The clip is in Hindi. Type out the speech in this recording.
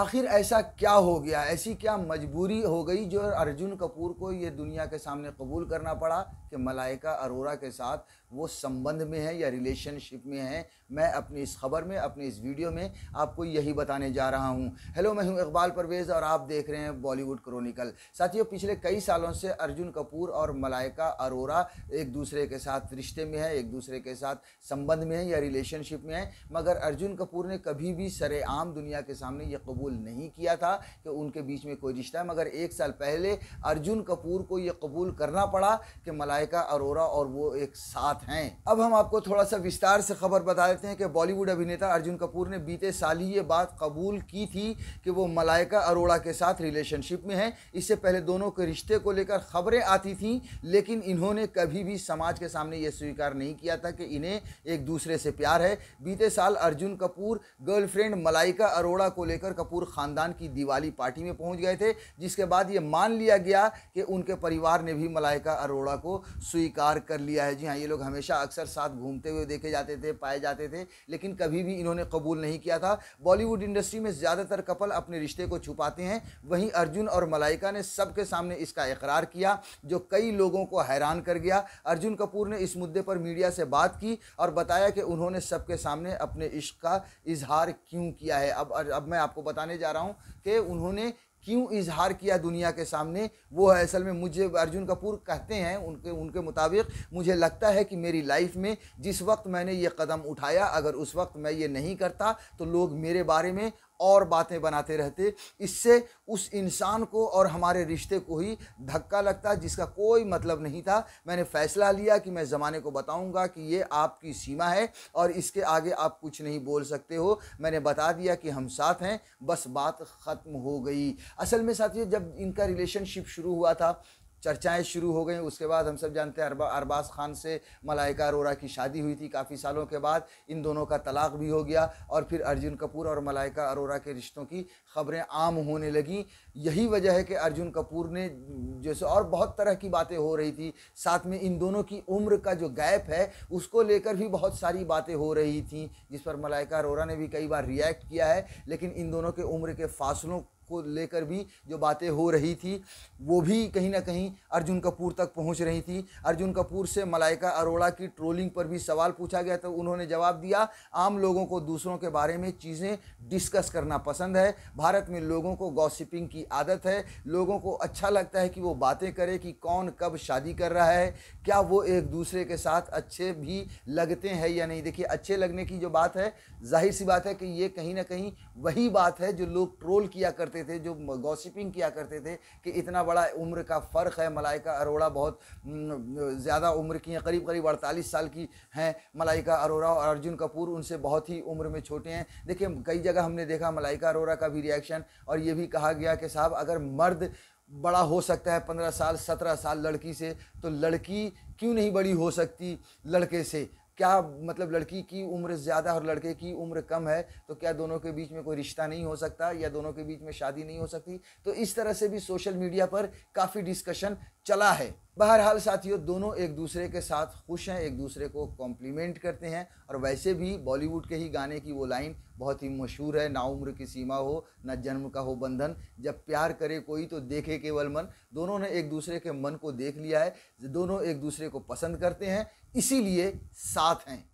आखिर ऐसा क्या हो गया ऐसी क्या मजबूरी हो गई जो अर्जुन कपूर को ये दुनिया के सामने कबूल करना पड़ा कि मलाइका अरोरा के साथ वो संबंध में है या रिलेशनशिप में है मैं अपनी इस खबर में अपनी इस वीडियो में आपको यही बताने जा रहा हूँ हेलो मैं हूँ इकबाल परवेज़ और आप देख रहे हैं बॉलीवुड क्रोनिकल साथियों पिछले कई सालों से अर्जुन कपूर और मलाइका अरोरा एक दूसरे के साथ रिश्ते में है एक दूसरे के साथ संबंध में है या रिलेशनशिप में है मगर अर्जुन कपूर ने कभी भी सरेआम दुनिया के सामने ये कबूल कबूल नहीं किया था कि उनके बीच में कोई रिश्ता है मगर एक साल पहले अर्जुन कपूर को यह कबूल करना पड़ा कि मलाइका अरोरा और वो एक साथ हैं अब हम आपको थोड़ा सा विस्तार से खबर बता देते हैं कि बॉलीवुड अभिनेता अर्जुन कपूर ने बीते साल ही ये बात कबूल की थी कि वो मलाइका अरोड़ा के साथ रिलेशनशिप में हैं इससे पहले दोनों के रिश्ते को लेकर खबरें आती थीं लेकिन इन्होंने कभी भी समाज के सामने ये स्वीकार नहीं किया था कि इन्हें एक दूसरे से प्यार है बीते साल अर्जुन कपूर गर्लफ्रेंड मलाइका अरोड़ा को लेकर कपूर कपूर ख़ानदान की दिवाली पार्टी में पहुंच गए थे जिसके बाद ये मान लिया गया कि उनके परिवार ने भी मलाइका अरोड़ा को स्वीकार कर लिया है जी हाँ ये लोग हमेशा अक्सर साथ घूमते हुए देखे जाते थे पाए जाते थे लेकिन कभी भी इन्होंने कबूल नहीं किया था बॉलीवुड इंडस्ट्री में ज़्यादातर कपल अपने रिश्ते को छुपाते हैं वहीं अर्जुन और मलाइका ने सबके सामने इसका इकरार किया जो कई लोगों को हैरान कर गया अर्जुन कपूर ने इस मुद्दे पर मीडिया से बात की और बताया कि उन्होंने सबके सामने अपने इश्क का इजहार क्यों किया है अब अब मैं आपको बता बताने जा रहा हूँ कि उन्होंने क्यों इजहार किया दुनिया के सामने वो है असल में मुझे अर्जुन कपूर कहते हैं उनके उनके मुताबिक मुझे लगता है कि मेरी लाइफ में जिस वक्त मैंने ये कदम उठाया अगर उस वक्त मैं ये नहीं करता तो लोग मेरे बारे में और बातें बनाते रहते इससे उस इंसान को और हमारे रिश्ते को ही धक्का लगता जिसका कोई मतलब नहीं था मैंने फ़ैसला लिया कि मैं ज़माने को बताऊंगा कि ये आपकी सीमा है और इसके आगे आप कुछ नहीं बोल सकते हो मैंने बता दिया कि हम साथ हैं बस बात ख़त्म हो गई असल में साथियों जब इनका रिलेशनशिप शुरू हुआ था चर्चाएं शुरू हो गई उसके बाद हम सब जानते हैं अरबा अरबाज खान से मलाइका अरोरा की शादी हुई थी काफ़ी सालों के बाद इन दोनों का तलाक भी हो गया और फिर अर्जुन कपूर और मलाइका अरोरा के रिश्तों की खबरें आम होने लगें यही वजह है कि अर्जुन कपूर ने जैसे और बहुत तरह की बातें हो रही थी साथ में इन दोनों की उम्र का जो गैप है उसको लेकर भी बहुत सारी बातें हो रही थी जिस पर मलाइका अरोरा ने भी कई बार रिएक्ट किया है लेकिन इन दोनों के उम्र के फासलों को लेकर भी जो बातें हो रही थी वो भी कहीं ना कहीं अर्जुन कपूर तक पहुंच रही थी अर्जुन कपूर से मलाइका अरोड़ा की ट्रोलिंग पर भी सवाल पूछा गया तो उन्होंने जवाब दिया आम लोगों को दूसरों के बारे में चीज़ें डिस्कस करना पसंद है भारत में लोगों को गॉसिपिंग की आदत है लोगों को अच्छा लगता है कि वो बातें करें कि कौन कब शादी कर रहा है क्या वो एक दूसरे के साथ अच्छे भी लगते हैं या नहीं देखिए अच्छे लगने की जो बात है जाहिर सी बात है कि ये कहीं ना कहीं वही बात है जो लोग ट्रोल किया करते करते थे जो गॉसिपिंग किया करते थे कि इतना बड़ा उम्र का फ़र्क है मलाइका अरोड़ा बहुत ज़्यादा उम्र की हैं करीब करीब अड़तालीस साल की हैं मलाइका अरोड़ा और अर्जुन कपूर उनसे बहुत ही उम्र में छोटे हैं देखिए कई जगह हमने देखा मलाइका अरोड़ा का भी रिएक्शन और ये भी कहा गया कि साहब अगर मर्द बड़ा हो सकता है पंद्रह साल सत्रह साल लड़की से तो लड़की क्यों नहीं बड़ी हो सकती लड़के से क्या मतलब लड़की की उम्र ज़्यादा और लड़के की उम्र कम है तो क्या दोनों के बीच में कोई रिश्ता नहीं हो सकता या दोनों के बीच में शादी नहीं हो सकती तो इस तरह से भी सोशल मीडिया पर काफ़ी डिस्कशन चला है बहरहाल साथियों दोनों एक दूसरे के साथ खुश हैं एक दूसरे को कॉम्प्लीमेंट करते हैं और वैसे भी बॉलीवुड के ही गाने की वो लाइन बहुत ही मशहूर है ना उम्र की सीमा हो ना जन्म का हो बंधन जब प्यार करे कोई तो देखे केवल मन दोनों ने एक दूसरे के मन को देख लिया है दोनों एक दूसरे को पसंद करते हैं इसीलिए साथ हैं